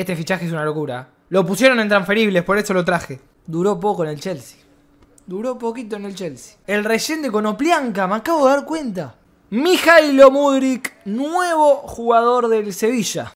Este fichaje es una locura. Lo pusieron en transferibles, por eso lo traje. Duró poco en el Chelsea. Duró poquito en el Chelsea. El rellende con Oplianca, me acabo de dar cuenta. Mijailo Mudrik, nuevo jugador del Sevilla.